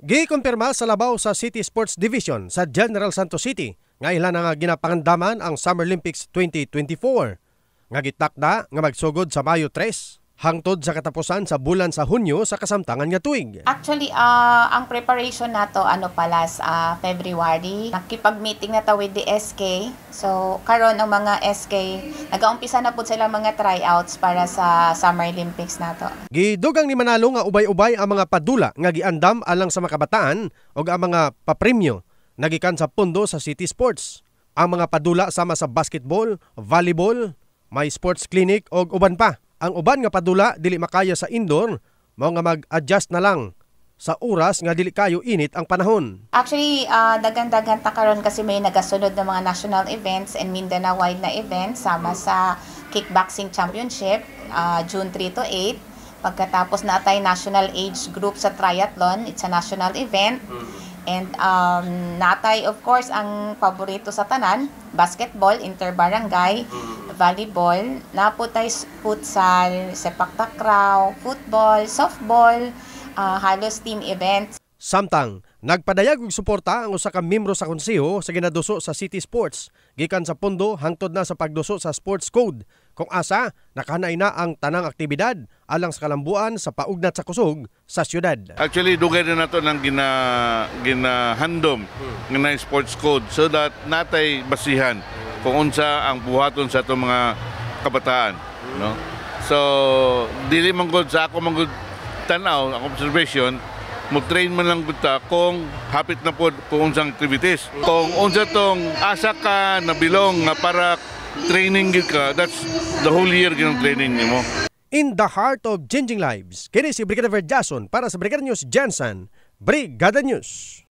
Gikumpirma sa labaw sa City Sports Division sa General Santos City nga ilan nga ginapangandaman ang Summer Olympics 2024 nga gitakda nga magsugod sa Mayo 3 hangtod sa katapusan sa bulan sa Hunyo sa kasamtangan nga tuig. Actually, uh, ang preparation nato ano pala sa uh, February. Nakipag-meeting na ta with the SK. So, karon ang mga SK, nagaumpisa na po sila mga tryouts para sa Summer Olympics nato. Gidugang ni Manalo nga ubay-ubay ang mga padula nga giandam alang sa makabataan ug ang mga papremyo nagikan sa pundo sa City Sports. Ang mga padula sama sa basketball, volleyball, may sports clinic o uban pa. Ang uban nga padula dili makaya sa indoor, mao nga mag-adjust na lang sa oras nga dili kayo init ang panahon. Actually, uh, dagan-dagan ta karon kasi may nagasunod na mga national events and Mindanao-wide na events sama sa Kickboxing Championship uh, June 3 to 8. Pagkatapos na tayo national age group sa triathlon, it's a national event. Mm-hmm. And um, natay, of course, ang paborito sa tanan, basketball, interbarangay, mm. volleyball, naputay futsal, sepak takraw, football, softball, uh, halos team events. Samtang, nagpadayag og suporta ang usa ka miyembro sa konseho sa ginaduso sa City Sports gikan sa pondo hangtod na sa pagduso sa Sports Code kung asa nakahanay na ang tanang aktibidad alang sa kalambuan sa paugnat sa kusog sa syudad. Actually dugay na nato nang gina ginahandom ng na Sports Code so that natay basihan kung unsa ang buhaton sa atong mga kabataan, no? So dili man sa ako man tanaw, ako observation mag-train man lang kita kung hapit na po kung unsang activities. Kung unsa tong asa ka na bilong nga para training ka, that's the whole year ginong training nimo. In the heart of changing lives, kini si Brigada Jason para sa Brigada News Jensen, Brigada News.